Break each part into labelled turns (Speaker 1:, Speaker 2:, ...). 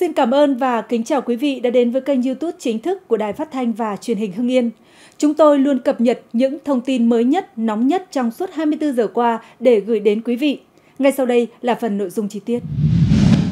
Speaker 1: Xin cảm ơn và kính chào quý vị đã đến với kênh YouTube chính thức của Đài Phát thanh và Truyền hình Hưng Yên. Chúng tôi luôn cập nhật những thông tin mới nhất, nóng nhất trong suốt 24 giờ qua để gửi đến quý vị. Ngay sau đây là phần nội dung chi tiết.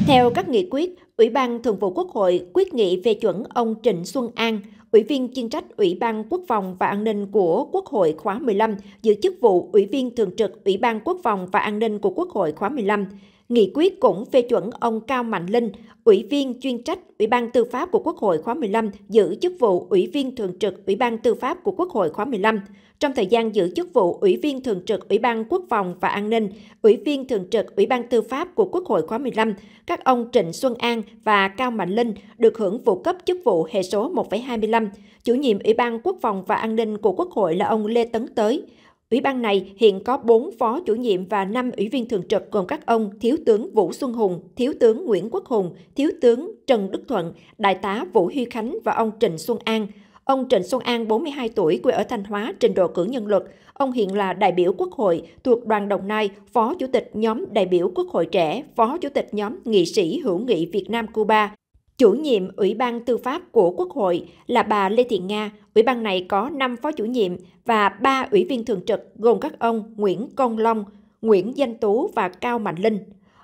Speaker 1: Theo các nghị quyết, Ủy ban Thường vụ Quốc
Speaker 2: hội quyết nghị về chuẩn ông Trịnh Xuân An, Ủy viên chuyên trách Ủy ban Quốc phòng và An ninh của Quốc hội khóa 15, giữ chức vụ Ủy viên Thường trực Ủy ban Quốc phòng và An ninh của Quốc hội khóa 15 nghị quyết cũng phê chuẩn ông Cao Mạnh Linh, Ủy viên chuyên trách Ủy ban Tư pháp của Quốc hội khóa 15, giữ chức vụ Ủy viên thường trực Ủy ban Tư pháp của Quốc hội khóa 15. Trong thời gian giữ chức vụ Ủy viên thường trực Ủy ban Quốc phòng và An ninh, Ủy viên thường trực Ủy ban Tư pháp của Quốc hội khóa 15, các ông Trịnh Xuân An và Cao Mạnh Linh được hưởng vụ cấp chức vụ hệ số 1,25. Chủ nhiệm Ủy ban Quốc phòng và An ninh của Quốc hội là ông Lê Tấn Tới. Ủy ban này hiện có 4 phó chủ nhiệm và 5 ủy viên thường trực gồm các ông Thiếu tướng Vũ Xuân Hùng, Thiếu tướng Nguyễn Quốc Hùng, Thiếu tướng Trần Đức Thuận, Đại tá Vũ Huy Khánh và ông Trịnh Xuân An. Ông Trịnh Xuân An, 42 tuổi, quê ở Thanh Hóa, trình độ cử nhân luật. Ông hiện là đại biểu Quốc hội thuộc đoàn Đồng Nai, Phó Chủ tịch nhóm đại biểu Quốc hội trẻ, Phó Chủ tịch nhóm nghị sĩ hữu nghị Việt Nam-Cuba. Chủ nhiệm Ủy ban Tư pháp của Quốc hội là bà Lê Thị Nga. Ủy ban này có 5 phó chủ nhiệm và 3 ủy viên thường trực gồm các ông Nguyễn Công Long, Nguyễn Danh Tú và Cao Mạnh Linh.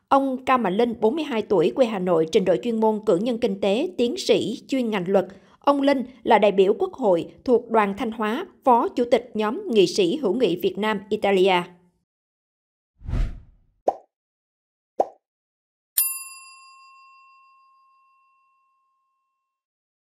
Speaker 2: Ông Cao Mạnh Linh, 42 tuổi, quê Hà Nội, trình độ chuyên môn cử nhân kinh tế, tiến sĩ, chuyên ngành luật. Ông Linh là đại biểu Quốc hội thuộc Đoàn Thanh Hóa, Phó Chủ tịch nhóm nghị sĩ hữu nghị Việt Nam Italia.